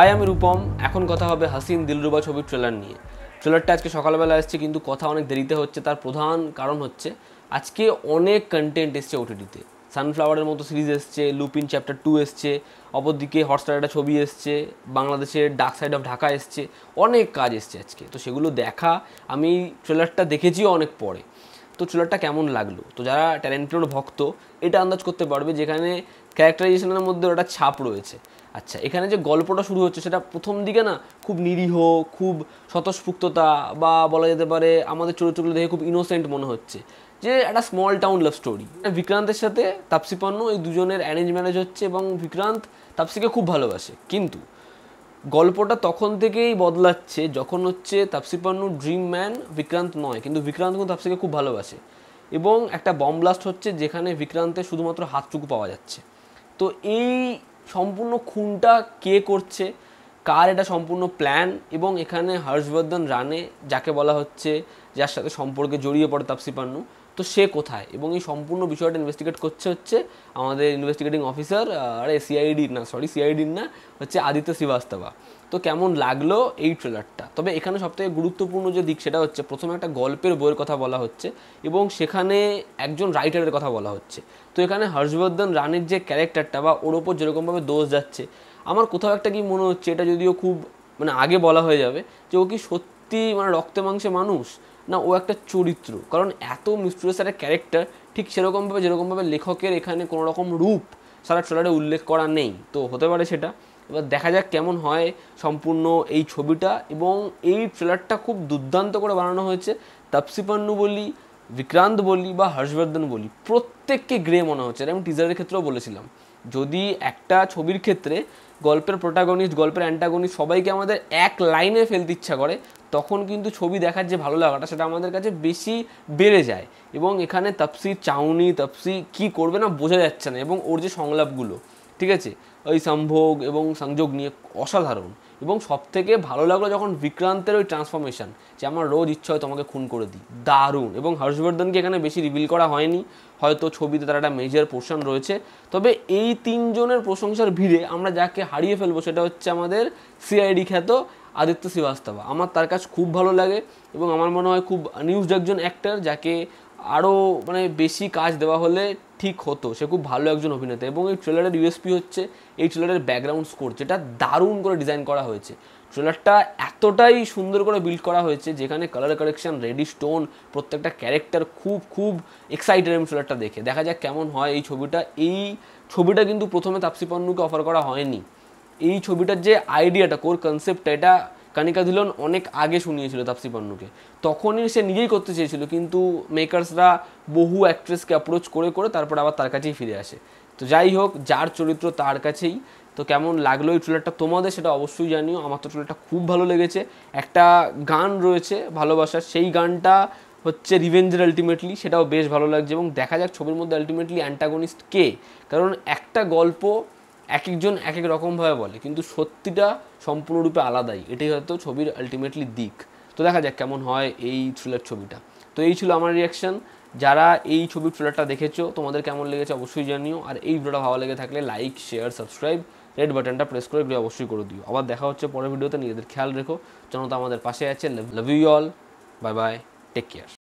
I আমি রূপম এখন কথা হবে হাসিন দিলরুবা ছবির ট্রেলার নিয়ে ট্রেলারটা আজকে সকালবেলা এসছে কিন্তু কথা অনেক দেরিতে হচ্ছে তার প্রধান কারণ হচ্ছে আজকে অনেক কন্টেন্ট এসছে ওটিটিতে সানফ্লাওয়ারের মতো সিরিজ এসছে লুপিন চ্যাপ্টার টু এসছে অপরদিকে হটস্টার একটা ছবি এসছে বাংলাদেশের ডার্ক সাইড অফ ঢাকা এসছে অনেক কাজ এসছে আজকে তো সেগুলো দেখা আমি ট্রেলারটা দেখেছিও অনেক পরে তো ট্রেলারটা কেমন লাগলো তো যারা ট্যালেন্টেড ভক্ত এটা আন্দাজ করতে পারবে যেখানে ক্যারেক্টারাইজেশনের মধ্যে ওটা ছাপ রয়েছে আচ্ছা এখানে যে গল্পটা শুরু হচ্ছে সেটা প্রথম দিকে না খুব নিরীহ খুব স্বতঃস্ফূর্ততা বা বলা যেতে পারে আমাদের চরিত্রগুলো দেখে খুব ইনোসেন্ট মনে হচ্ছে যে একটা স্মল টাউন লাভ স্টোরি বিক্রান্তের সাথে তাপসিপন্ন এই দুজনের অ্যারেঞ্জ ম্যারেজ হচ্ছে এবং বিক্রান্ত তাপসিকে খুব ভালোবাসে কিন্তু গল্পটা তখন থেকেই বদলাচ্ছে যখন হচ্ছে তাপসিপন্ন ড্রিম ম্যান বিক্রান্ত নয় কিন্তু বিক্রান্ত কিন্তু তাপসিকে খুব ভালোবাসে এবং একটা বম ব্লাস্ট হচ্ছে যেখানে বিক্রান্তের শুধুমাত্র হাতটুকু পাওয়া যাচ্ছে তো এই সম্পূর্ণ খুনটা কে করছে কার এটা সম্পূর্ণ প্ল্যান এবং এখানে হর্ষবর্ধন রানে যাকে বলা হচ্ছে যার সাথে সম্পর্কে জড়িয়ে পড়ে তাপসি পান্নু তো সে কোথায় এবং এই সম্পূর্ণ বিষয়টা ইনভেস্টিগেট করছে হচ্ছে আমাদের ইনভেস্টিগেটিং অফিসার আরে সিআইডির না সরি সিআইডির না হচ্ছে আদিত্য শ্রীবাস্তবা তো কেমন লাগলো এই ট্রেলারটা তবে এখানে সবথেকে গুরুত্বপূর্ণ যে দিক সেটা হচ্ছে প্রথমে একটা গল্পের বইয়ের কথা বলা হচ্ছে এবং সেখানে একজন রাইটারের কথা বলা হচ্ছে তো এখানে হর্ষবর্ধন রানের যে ক্যারেক্টারটা বা ওর ওপর যেরকমভাবে দোষ যাচ্ছে আমার কোথাও একটা কি মনে হচ্ছে এটা যদিও খুব মানে আগে বলা হয়ে যাবে যে ও কি সত্যি সত্যি মানে রক্তে মাংসে মানুষ না ও একটা চরিত্র কারণ এত মিস্টুরিয়াস একটা ক্যারেক্টার ঠিক সেরকমভাবে যেরকমভাবে লেখকের এখানে কোনো রকম রূপ সারা ট্রেলারে উল্লেখ করা নেই তো হতে পারে সেটা এবার দেখা যাক কেমন হয় সম্পূর্ণ এই ছবিটা এবং এই ট্রেলারটা খুব দুর্দান্ত করে বানানো হয়েছে তাপসিপান্নু বলি বিক্রান্ত বলি বা হর্ষবর্ধন বলি প্রত্যেককে গ্রে মনে হচ্ছে আমি টিজারের ক্ষেত্রেও বলেছিলাম যদি একটা ছবির ক্ষেত্রে গল্পের প্রোটাগনিস্ট গল্পের অ্যান্টাগনিস্ট সবাইকে আমাদের এক লাইনে ফেলতে ইচ্ছা করে তখন কিন্তু ছবি দেখার যে ভালো লাগাটা সেটা আমাদের কাছে বেশি বেড়ে যায় এবং এখানে তাপসি চাউনি তাপসি কি করবে না বোঝা যাচ্ছে না এবং ওর যে সংলাপগুলো ঠিক আছে ওই সম্ভোগ এবং সংযোগ নিয়ে অসাধারণ এবং সব থেকে ভালো লাগলো যখন বিক্রান্তের ওই ট্রান্সফরমেশান যে আমার রোজ ইচ্ছা হয় তোমাকে খুন করে দিই দারুণ এবং হর্ষবর্ধনকে এখানে বেশি রিভিল করা হয়নি হয়তো ছবিতে তার একটা মেজর পোর্শন রয়েছে তবে এই তিনজনের প্রশংসার ভিড়ে আমরা যাকে হারিয়ে ফেলবো সেটা হচ্ছে আমাদের সিআইডি খ্যাত আদিত্য শ্রীবাস্তবা আমার তার কাজ খুব ভালো লাগে এবং আমার মনে হয় খুব নিউজ একজন অ্যাক্টার যাকে আরও মানে বেশি কাজ দেওয়া হলে ঠিক হতো সে খুব ভালো একজন অভিনেতা এবং এই ট্রেলারের ইউএসপি হচ্ছে এই ট্রেলারের ব্যাকগ্রাউন্ড স্কোর যেটা দারুণ করে ডিজাইন করা হয়েছে ট্রেলারটা এতটাই সুন্দর করে বিল্ড করা হয়েছে যেখানে কালার কারেকশান রেডি স্টোন প্রত্যেকটা ক্যারেক্টার খুব খুব এক্সাইটেড আমি ট্রেলারটা দেখে দেখা যাক কেমন হয় এই ছবিটা এই ছবিটা কিন্তু প্রথমে তাপসি পন্নুকে অফার করা হয়নি এই ছবিটার যে আইডিয়াটা কোর কনসেপ্টটা এটা কানিকা ধিলন অনেক আগে শুনিয়েছিল তাপসি পান্নুকে তখনই সে নিজেই করতে চেয়েছিল কিন্তু মেকার্সরা বহু অ্যাক্ট্রেসকে অ্যাপ্রোচ করে করে তারপর আবার তার কাছেই ফিরে আসে তো যাই হোক যার চরিত্র তার কাছেই তো কেমন লাগলো এই ট্রেলারটা তোমাদের সেটা অবশ্যই জানিও আমার তো ট্রেলারটা খুব ভালো লেগেছে একটা গান রয়েছে ভালোবাসার সেই গানটা হচ্ছে রিভেঞ্জের আলটিমেটলি সেটাও বেশ ভালো লাগছে এবং দেখা যাক ছবির মধ্যে আলটিমেটলি অ্যান্টাগনিস্ট কে কারণ একটা গল্প এক একজন এক এক রকমভাবে বলে কিন্তু সত্যিটা সম্পূর্ণরূপে আলাদাই এটাই হয়তো ছবির আলটিমেটলি দিক তো দেখা যাক কেমন হয় এই থ্রিলার ছবিটা তো এই ছিল আমার রিয়াকশান যারা এই ছবির ট্রেলারটা দেখেছো তোমাদের কেমন লেগেছে অবশ্যই জানিও আর এই ভিডিওটা ভালো লেগে থাকলে লাইক শেয়ার সাবস্ক্রাইব রেড বাটনটা প্রেস করে ভিডিও অবশ্যই করে দিও আবার দেখা হচ্ছে পরের ভিডিওতে নিজেদের খেয়াল রেখো জনতা আমাদের পাশে আছে love you all bye bye take care